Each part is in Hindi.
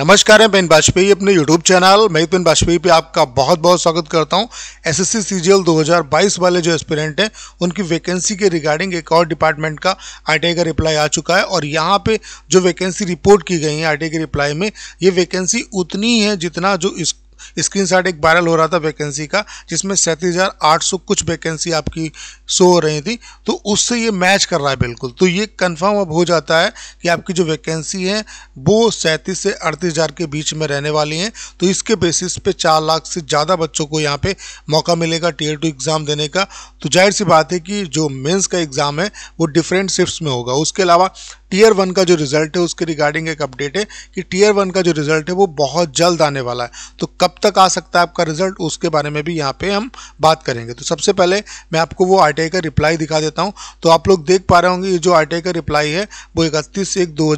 नमस्कार मैं बेन वाजपेयी अपने यूट्यूब चैनल मैं बिन वाजपेयी पे आपका बहुत बहुत स्वागत करता हूं एस सीजीएल सी वाले जो एस्पिरेंट हैं उनकी वैकेंसी के रिगार्डिंग एक और डिपार्टमेंट का आई का रिप्लाई आ चुका है और यहाँ पे जो वैकेंसी रिपोर्ट की गई है आई के रिप्लाई में ये वैकेंसी उतनी है जितना जो इस स्क्रीनशॉट एक वायरल हो रहा था वैकेंसी का जिसमें सैंतीस हज़ार आठ सौ कुछ वैकेंसी आपकी शो हो रही थी तो उससे ये मैच कर रहा है बिल्कुल तो ये कंफर्म अब हो जाता है कि आपकी जो वैकेंसी है वो सैंतीस से अड़तीस हज़ार के बीच में रहने वाली हैं तो इसके बेसिस पे चार लाख से ज़्यादा बच्चों को यहाँ पर मौका मिलेगा टीयर टू एग्ज़ाम देने का तो जाहिर सी बात है कि जो मेन्स का एग्ज़ाम है वो डिफरेंट शिफ्ट में होगा उसके अलावा टीयर वन का जो रिजल्ट है उसके रिगार्डिंग एक अपडेट है कि टीयर वन का जो रिजल्ट है वो बहुत जल्द आने वाला है तो कब कब तक आ सकता है आपका रिजल्ट उसके बारे में भी यहाँ पे हम बात करेंगे तो सबसे पहले मैं आपको वो आर का रिप्लाई दिखा देता हूँ तो आप लोग देख पा रहे होंगे ये जो आर का रिप्लाई है वो इकतीस एक दो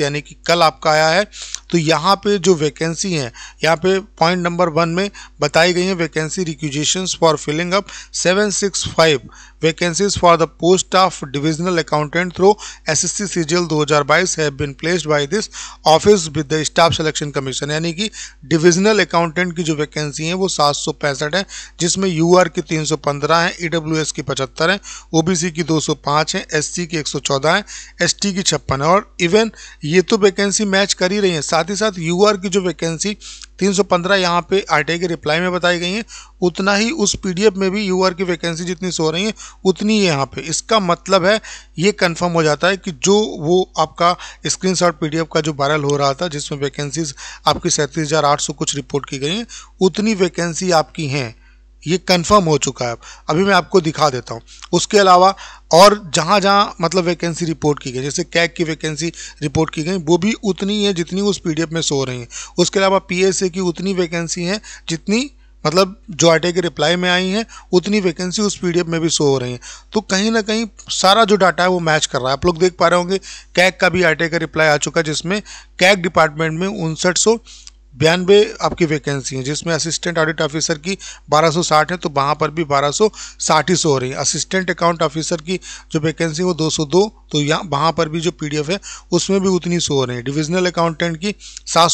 यानी कि कल आपका आया है तो यहाँ पे जो वैकेंसी हैं यहाँ पे पॉइंट नंबर वन में बताई गई हैं vacancy requisitions for filling up 765 vacancies for the post of divisional accountant through SSC CGL 2022 have been placed by this office with the staff selection commission यानी कि डिविजनल अकाउंटेंट की जो वैकेंसी है वो सात है जिसमें यू की तीन हैं ई e की पचहत्तर हैं ओ की दो हैं एस की एक हैं एस की छप्पन है और इवन ये तो वैकेंसी मैच कर ही रही है साथ ही साथ यू की जो वैकेंसी 315 यहाँ पर आई के रिप्लाई में बताई गई हैं उतना ही उस पी में भी यू की वैकेंसी जितनी सो रही है उतनी ही यहाँ पे इसका मतलब है ये कंफर्म हो जाता है कि जो वो आपका स्क्रीनशॉट पीडीएफ का जो वायरल हो रहा था जिसमें वैकेंसीज आपकी सैंतीस कुछ रिपोर्ट की गई हैं उतनी वैकेंसी आपकी हैं ये कंफर्म हो चुका है अभी मैं आपको दिखा देता हूँ उसके अलावा और जहाँ जहाँ मतलब वैकेंसी रिपोर्ट की गई जैसे कैक की वैकेंसी रिपोर्ट की गई वो भी उतनी है जितनी उस पी में सो रही हैं उसके अलावा पी की उतनी वैकेंसी हैं जितनी मतलब जो आटे के रिप्लाई में आई हैं उतनी वैकेंसी उस पी में भी सो हो रही हैं तो कहीं ना कहीं सारा जो डाटा है वो मैच कर रहा है आप लोग देख पा रहे होंगे कैक का भी आटे का रिप्लाई आ चुका है जिसमें कैक डिपार्टमेंट में उनसठ सौ बयानवे आपकी वैकेंसी हैं जिसमें असिस्टेंट ऑडिट ऑफिसर की 1260 है तो वहाँ पर भी 1260 ही सो हो रही है असिस्टेंट अकाउंट ऑफिसर की जो वैकेंसी है वो 202 तो यहाँ वहाँ पर भी जो पीडीएफ है उसमें भी उतनी सो हो रही है डिविजनल अकाउंटेंट की सात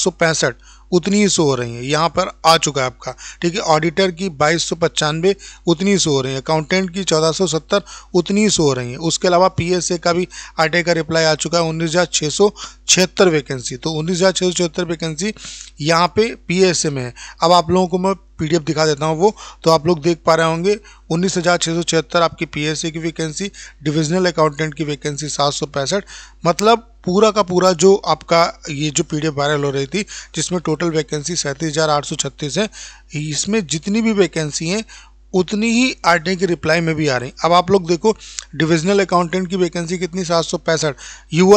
उतनी ही हो रही है यहाँ पर आ चुका है आपका ठीक है ऑडिटर की बाईस सौ पचानवे उतनी ही हो रही है अकाउंटेंट की चौदह सौ सत्तर उतनी ही हो रही है उसके अलावा पीएसए का भी आटे का रिप्लाई आ चुका है उन्नीस हज़ार छः सौ छिहत्तर वैकेंसी तो उन्नीस हज़ार छः सौ छिहत्तर वैकेंसी यहाँ एस ए में है अब आप लोगों को मैं एफ दिखा देता हूँ वो तो आप लोग देख पा रहे होंगे उन्नीस हज़ार छः सौ छिहत्तर आपकी ए की वैकेंसी डिविजनल अकाउंटेंट की वैकेंसी सात सौ पैंसठ मतलब पूरा का पूरा जो आपका ये जो पी वायरल हो रही थी जिसमें टोटल वैकेंसी सैंतीस है इसमें जितनी भी वैकेंसी हैं उतनी ही आरटीआई की रिप्लाई में भी आ रही अब आप लोग देखो डिविजनल अकाउंटेंट की वैकेंसी कितनी सात सौ पैंसठ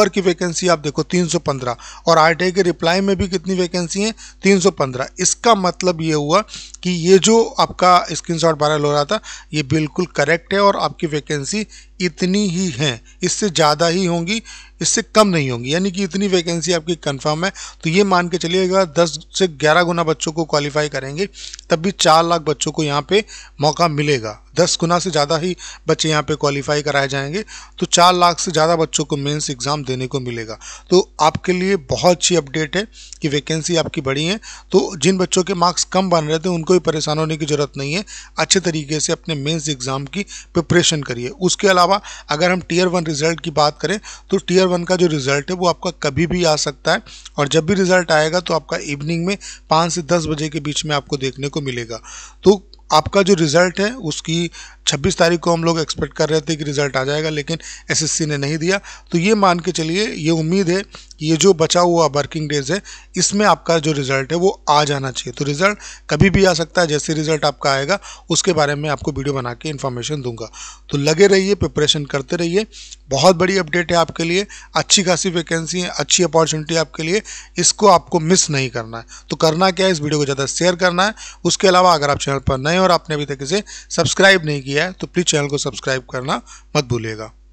आर की वैकेंसी आप देखो तीन सौ पंद्रह और आई के रिप्लाई में भी कितनी वैकेंसी है तीन सौ पंद्रह इसका मतलब ये हुआ कि ये जो आपका स्क्रीनशॉट वायरल हो रहा था ये बिल्कुल करेक्ट है और आपकी वैकेंसी इतनी ही हैं इससे ज़्यादा ही होंगी इससे कम नहीं होंगी यानी कि इतनी वैकेंसी आपकी कंफर्म है तो ये मान के चलिएगा 10 से 11 गुना बच्चों को क्वालिफाई करेंगे तब भी 4 लाख बच्चों को यहाँ पे मौका मिलेगा दस गुना से ज़्यादा ही बच्चे यहाँ पे क्वालिफाई कराए जाएंगे तो चार लाख से ज़्यादा बच्चों को मेंस एग्ज़ाम देने को मिलेगा तो आपके लिए बहुत अच्छी अपडेट है कि वैकेंसी आपकी बढ़ी है तो जिन बच्चों के मार्क्स कम बन रहे थे उनको भी परेशान होने की ज़रूरत नहीं है अच्छे तरीके से अपने मेन्स एग्ज़ाम की प्रिपरेशन करिए उसके अलावा अगर हम टीयर वन रिज़ल्ट की बात करें तो टीयर वन का जो रिज़ल्ट है वो आपका कभी भी आ सकता है और जब भी रिज़ल्ट आएगा तो आपका इवनिंग में पाँच से दस बजे के बीच में आपको देखने को मिलेगा तो आपका जो रिज़ल्ट है उसकी छब्बीस तारीख को हम लोग एक्सपेक्ट कर रहे थे कि रिजल्ट आ जाएगा लेकिन एसएससी ने नहीं दिया तो ये मान के चलिए ये उम्मीद है कि ये जो बचा हुआ वर्किंग डेज है इसमें आपका जो रिजल्ट है वो आ जाना चाहिए तो रिजल्ट कभी भी आ सकता है जैसे रिजल्ट आपका आएगा उसके बारे में आपको वीडियो बना के इन्फॉर्मेशन दूंगा तो लगे रहिए प्रिपरेशन करते रहिए बहुत बड़ी अपडेट है आपके लिए अच्छी खासी वैकेंसी है अच्छी अपॉर्चुनिटी आपके लिए इसको आपको मिस नहीं करना है तो करना क्या है इस वीडियो को ज़्यादा शेयर करना है उसके अलावा अगर आप चैनल पर नए और आपने अभी तक इसे सब्सक्राइब नहीं किया लिया है तो प्लीज़ चैनल को सब्सक्राइब करना मत भूलिएगा